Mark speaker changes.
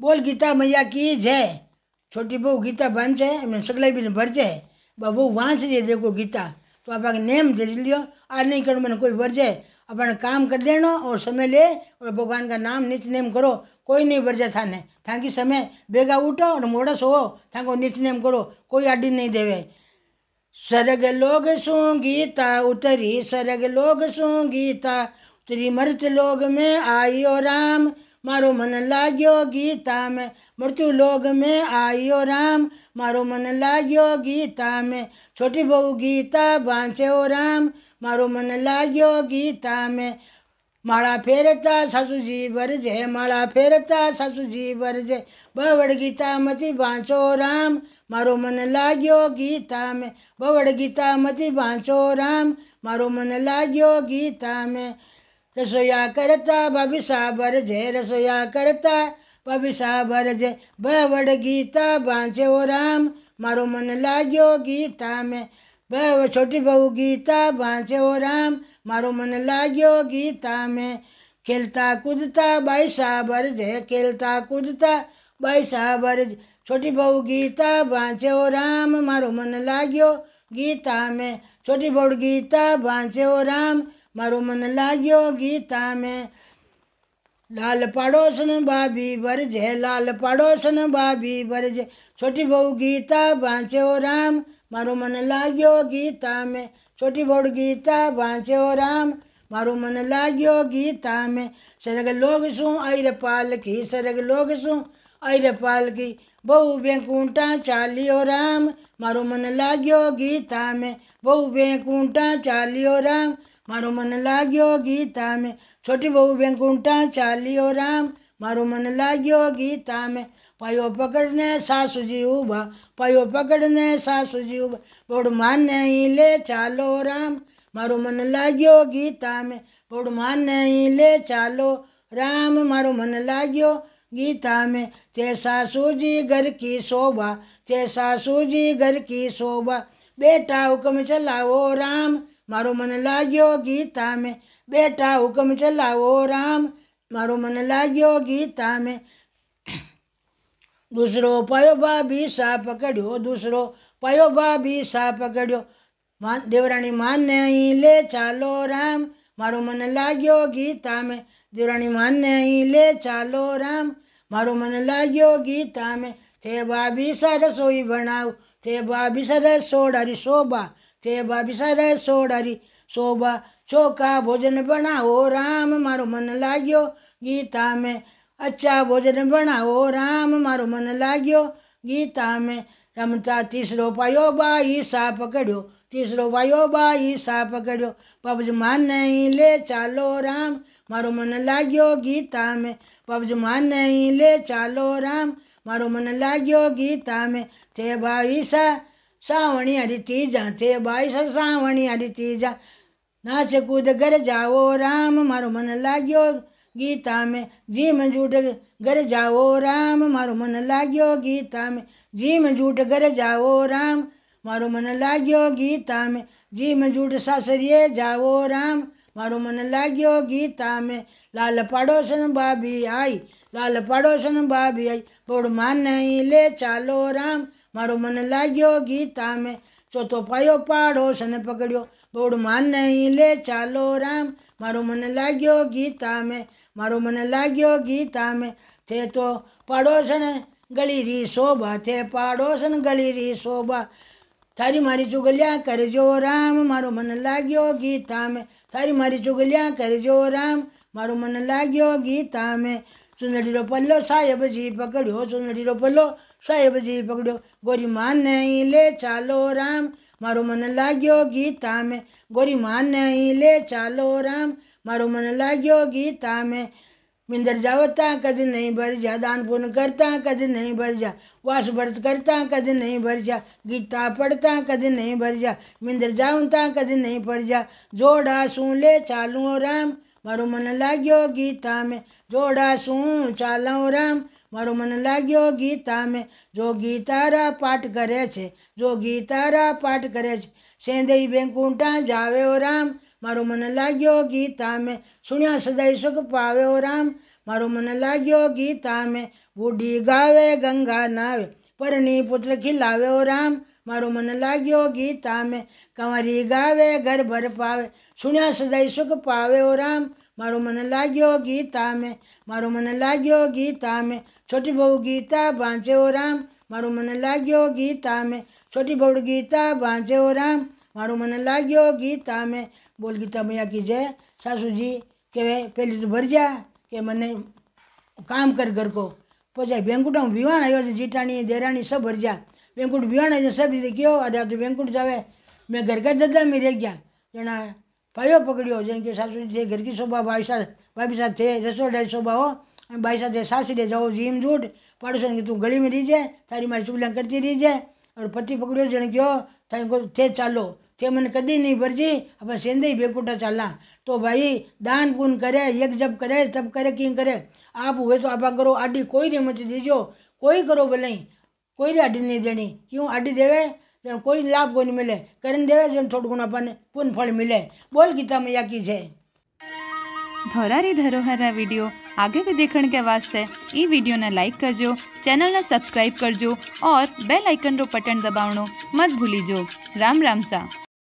Speaker 1: बोल गीता मैया की जय छोटी बहू गीता बंच है हमने सगलाई भी भरजे है बहू वहाँ से देखो गीता तो आप आगे नेम दे लियो आज नहीं करो मैंने कोई भरजे अपन काम कर देना और समय ले और भगवान का नाम नित नेम करो कोई नहीं बरजे थाने कि समय बेगा उठो और मोड़ा सो थाको नित नेम करो कोई आडी नहीं देवे सरग लोग सो गीता उतरी सरग लोग सो गीता उतरी मृत लोग में आई ओ राम मारो मन लाग्यो गीता में मृत्यु लोग में आयो राम मारो मन लाग्यो गीता में छोटी बहू गीता बांचे ओ राम મારું મન લાગ્યો ગીતા મેં માળા ફેરતા સાસુજી વરજે માળા ફેરતા સાસુજી વરજે બવડ ગીતામાંથી વાંચો રામ મારો મન લાગ્યો ગીતા મેં બવડ ગીતામાંથી વાંચો રામ મારો મન લાગ્યો ગીતા મેં રસોયા કરતા બાબીસા ભરજે રસોયા કરતા બાબીસા ભરજે બવડ ગીતા વાંચો રામ મારો મન લાગ્યો ગીતા મેં વહુ છોટી બહુ ગીતા બાંચે ઓ રામ મારું મન લાગ્યો ગીતા મેં ખેલતા કૂદતા બાઈ સાબર જે ખેલતા કૂદતા બાઈ સાબર છોટી બહુ ગીતા બાંચે ઓ રામ મારું મન લાગ્યો ગીતા મેં છોટી બહુ ગીતા બાંચે ઓ રામ મારું મન લાગ્યો ગીતા મેં लाल पाड़ोसन बाबी बरज है लाल पाड़ोसन बाबी बरज छोटी बहू गीता बांचे ओ राम मारो मन लाग्यो गीता में छोटी बहू गीता बांचे ओ राम मारो मन लागो गीता में सरग लोग सू अर पाल की सरग लोग सू अर पाल की बहु बेकूंटा चालियो राम मारो मन लागो गीता में बहु बेकूंटा चालियो राम મારો મન લાગ્યો ગીતા મેં છોટી બહુ બેંકુંંતા ચાલી ઓ રામ મારો મન લાગ્યો ગીતા મેં પયો પકડને સાસુજી ઉબા પયો પકડને સાસુજી ઉબા બડ માન ને લે ચાલો રામ મારો મન લાગ્યો ગીતા મેં બડ માન ને લે ચાલો રામ મારો મન લાગ્યો ગીતા મેં તે સાસુજી ઘર કી શોભા તે સાસુજી ઘર કી શોભા બેટા હુકમ ચલાવો રામ મારો મન લાગ્યો ગીતા મેં બેટા હુકમ ચલાવો રામ મારો મન લાગ્યો ગીતા મેં દૂસરો પયો ભાભી સા પકડ્યો દૂસરો પયો ભાભી સા પકડ્યો માન દેવરાણી માનને અહીં લે ચાલો રામ મારું મન લાગ્યો ગીતા મેં દેવરાણી માનને અહીં લે ચાલો રામ મારું મન લાગ્યો ગીતા મેં તે બાબી સરસોઈ ભણાવ તે બાબી સરસ સોડારી શોભા તે બાબી સરસ સોડારી શોભા ચોખા ભોજન બનાવો રામ મારો મન લાગ્યો ગીતા મેં અચ્છા ભોજન બનાવો રામ મારો મન લાગ્યો ગીતા મેં રમતા તીસરો પાયો બાઈ સા પકડ્યો તીસરો પાયો બાઈ સા પકડ્યો પબજમાં નહીં લે ચાલો રામ મારો મન લાગ્યો ગીતા મેં પબજમાં નહીં લે ચાલો રામ મારું મને લાગ્યો ગીતા મેં તે બાઈ સા સાવણી હરી ત્રીજા તે બાઈ સા સાવણી હરી ત્રીજા નાચ કૂદ ઘર જાઓ રામ મારું મને લાગ્યો ગીતા મેં જીમ જૂઠ ઘર જાઓ રામ મારું મને લાગ્યો ગીતા મેં જીમ જૂઠ ઘર જાઓ રામ મારું મને લાગ્યો ગીતા મેં જીમ જૂઠ સાસરીએ જાઓ રામ મારું મન લાગ્યો ગીતા મેં લાલ પાડોશન બાબી આઈ લાલ પાડોશન બાબી આઈ બોડમાં નહીં લે ચાલો રામ મારું મન લાગ્યો ગીતા મેં ચોથો પાયો પાડોશન પકડ્યો બોડમાં નહીં લે ચાલો રામ મારું મન લાગ્યો ગીતા મેં મારું મન લાગ્યો ગીતા મેં તે તો પાડોશન ગળી રી શોભા તે પાડોશન ગળી રી શોભા તારી મારી ચુકલિયા કરજો રામ મારું મન લાગ્યો ગીતામે તારી મારી ચુકલિયા કરજો રામ મારું મન લાગ્યો ગીતામે સુનડીરો પલ્લો સાહેબજી પકડ્યો સુનડીરો પલ્લો સાહેબજી પકડ્યો ગોરી માન ને લે ચાલો રામ મારું મન લાગ્યો ગીતામે ગોરી માન ને લે ચાલો રામ મારું મન લાગ્યો ગીતામે मिंदर जावता कद नहीं भर जा दान पुण्य करता कद नहीं भर जा वास व्रत करता कद नहीं भर जा गीता पढ़ता कद नहीं भर जा मिंदर जावता कद नहीं भर जा जोड़ा सू ले चालू राम मारो मन लाग्यो गीता में जोड़ा सू चालो राम મારો मन लागो गीता में जो गीतारा पाठ करे जो गीतारा पाठ करे કરે છે સેંદઈ બેંકુંટા જાવે મારું મન લાગ્યો ગીતા મેં સુણ્યા સદાય સુખ પાવ્યો રામ મારું મન લાગ્યો ગીતા મેં બુઢી ગાવે ગંગા નાવે પરણી પુત્ર ખીલાવ્યો રામ મારું મન લાગ્યો ગીતા મેં કંવરી ગાવે ઘર ભર પાવે સુણ્યા સદાય સુખ પાવ્યો રામ મારું મન લાગ્યો ગીતા મેં મારું મન લાગ્યો ગીતા મેં છોટી બહુ ગીતા બાંધ્યો રામ મારું મન લાગ્યો ગીતા મેં છોટી બહુ ગીતા બાંધ્યો રામ મારું મને લાગ્યો ગીતા મેં બોલ ગીતા મૈયા કી જય સાસુજી કે પહેલી તો ભરજા કે મને કામ કર ઘર કો પછી વેંકુટામાં વિવાણ આવ્યો છે જીટાણી દેરાણી સબ ભરજા વેંકુટ વિવાણ આવ્યો સબ રીતે કયો અરે આ તો વેંકુટ જાવે મેં ઘર કા જતા મેં રહી ગયા જણા પાયો પકડ્યો જેમ કે સાસુજી થઈ ઘર કી શોભા ભાઈ સાથે ભાભી સાથે રસોડાઈ શોભા હો અને ભાઈ સાથે સાસરે જાઓ જીમ જૂઠ પાડોશો કે તું ગળીમાં રહી જાય તારી મારી ચુગલિયા કરતી રહી જાય और पति पकड़ो जन क्यों थे चालो તે कदी नहीं નહીં ભરજી હવે સેંધઈ બેકુટા ચાલના તો ભાई દાન પૂન કરે એક જપ કરે તપ કરે किंग करे आप हुए तो आपा करो आडी कोई नहीं मत दीजियो कोई करो भले कोई ने आडी नहीं देनी क्यों आडी देवे जन कोई लाभ कोई नहीं मिले करण देवे जन थोड़ा गुना अपन पुन फल मिले बोल गीता मैया की जय धरोहर ધરોહરના વિડીયો આગે भी देखने के वास्ते ई वीडियो ने लाइक करजो चैनल ने सब्सक्राइब करजो और बेल आइकन रो बटन दबावनो मत भूली जो राम राम सा